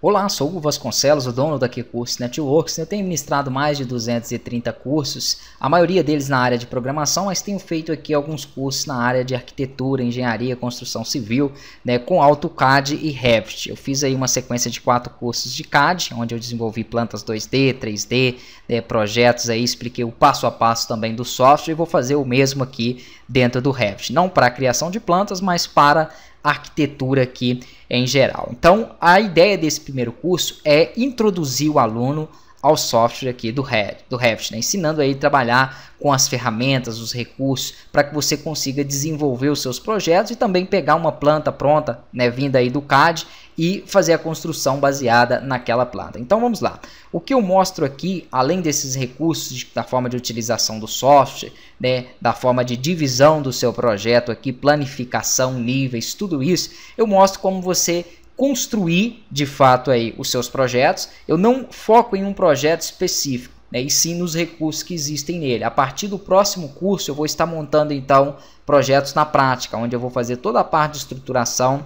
Olá, sou Hugo Vasconcelos, o dono da QCursos Networks. Eu tenho ministrado mais de 230 cursos, a maioria deles na área de programação, mas tenho feito aqui alguns cursos na área de arquitetura, engenharia, construção civil, né, com AutoCAD e Revit. Eu fiz aí uma sequência de quatro cursos de CAD, onde eu desenvolvi plantas 2D, 3D, né, projetos aí, expliquei o passo a passo também do software e vou fazer o mesmo aqui dentro do Revit. Não para criação de plantas, mas para arquitetura aqui em geral. Então, a ideia desse primeiro curso é introduzir o aluno ao software aqui do, do Revit, né? ensinando aí a trabalhar com as ferramentas, os recursos, para que você consiga desenvolver os seus projetos e também pegar uma planta pronta, né, vinda aí do CAD e fazer a construção baseada naquela planta. Então vamos lá. O que eu mostro aqui, além desses recursos de, da forma de utilização do software, né, da forma de divisão do seu projeto aqui, planificação, níveis, tudo isso, eu mostro como você construir de fato aí os seus projetos. Eu não foco em um projeto específico, né, e sim nos recursos que existem nele. A partir do próximo curso, eu vou estar montando então projetos na prática, onde eu vou fazer toda a parte de estruturação,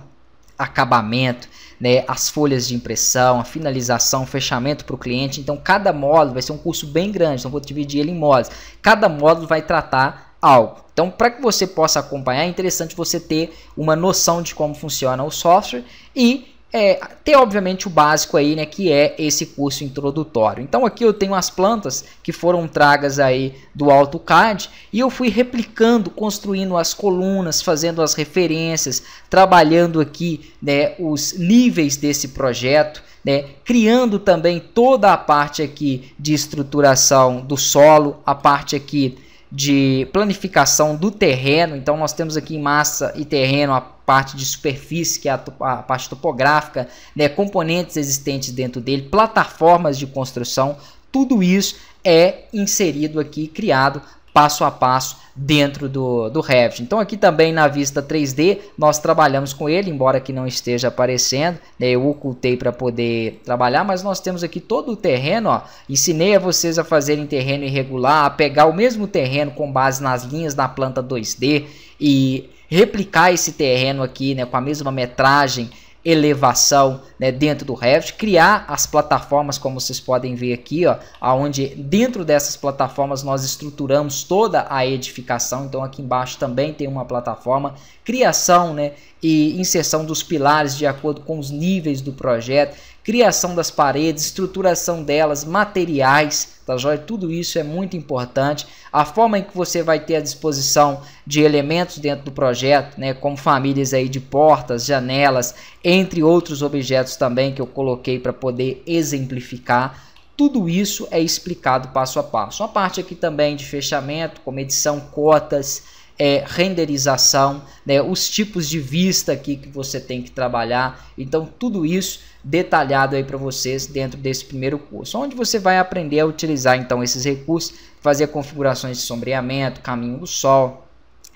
acabamento, né, as folhas de impressão, a finalização, fechamento para o cliente. Então, cada módulo vai ser um curso bem grande, então vou dividir ele em módulos. Cada módulo vai tratar algo. Então, para que você possa acompanhar, é interessante você ter uma noção de como funciona o software e é, ter, obviamente, o básico aí, né, que é esse curso introdutório. Então, aqui eu tenho as plantas que foram tragas aí do AutoCAD e eu fui replicando, construindo as colunas, fazendo as referências, trabalhando aqui né, os níveis desse projeto, né, criando também toda a parte aqui de estruturação do solo, a parte aqui de planificação do terreno. Então nós temos aqui em massa e terreno a parte de superfície, que é a, a parte topográfica, né, componentes existentes dentro dele, plataformas de construção, tudo isso é inserido aqui, criado passo a passo dentro do, do Revit. Então aqui também na vista 3D nós trabalhamos com ele, embora que não esteja aparecendo, né, eu ocultei para poder trabalhar, mas nós temos aqui todo o terreno, ó, ensinei a vocês a fazerem terreno irregular, a pegar o mesmo terreno com base nas linhas da planta 2D e replicar esse terreno aqui né, com a mesma metragem elevação né, dentro do Revit, criar as plataformas como vocês podem ver aqui, ó, aonde dentro dessas plataformas nós estruturamos toda a edificação. Então aqui embaixo também tem uma plataforma, criação, né, e inserção dos pilares de acordo com os níveis do projeto, criação das paredes, estruturação delas, materiais, tá joia? Tudo isso é muito importante. A forma em que você vai ter à disposição de elementos dentro do projeto, né, como famílias aí de portas, janelas, entre outros objetos também que eu coloquei para poder exemplificar. Tudo isso é explicado passo a passo. Uma parte aqui também de fechamento, como edição, cotas, é, renderização, né, os tipos de vista aqui que você tem que trabalhar. Então, tudo isso detalhado aí para vocês dentro desse primeiro curso, onde você vai aprender a utilizar então esses recursos, fazer configurações de sombreamento, caminho do sol,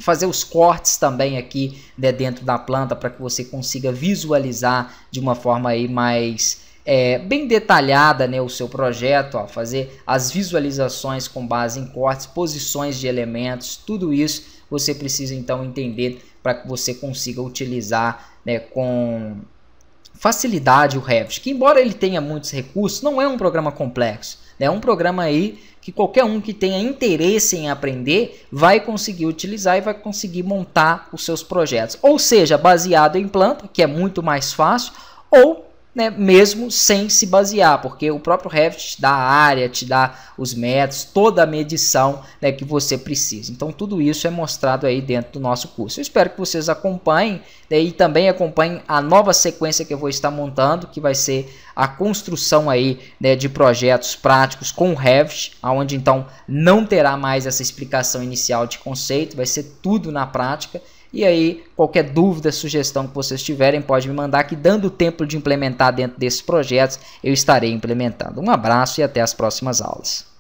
fazer os cortes também aqui né, dentro da planta para que você consiga visualizar de uma forma aí mais é, bem detalhada né, o seu projeto, ó, fazer as visualizações com base em cortes, posições de elementos, tudo isso você precisa então entender para que você consiga utilizar né, com facilidade o Revit, que embora ele tenha muitos recursos, não é um programa complexo. Né, é um programa aí que qualquer um que tenha interesse em aprender vai conseguir utilizar e vai conseguir montar os seus projetos. Ou seja, baseado em planta, que é muito mais fácil, ou né, mesmo sem se basear, porque o próprio Revit te dá a área, te dá os metros, toda a medição né, que você precisa. Então tudo isso é mostrado aí dentro do nosso curso. Eu espero que vocês acompanhem né, e também acompanhem a nova sequência que eu vou estar montando, que vai ser a construção aí né, de projetos práticos com o Revit, onde então não terá mais essa explicação inicial de conceito, vai ser tudo na prática. E aí, qualquer dúvida, sugestão que vocês tiverem, pode me mandar que dando tempo de implementar dentro desses projetos, eu estarei implementando. Um abraço e até as próximas aulas.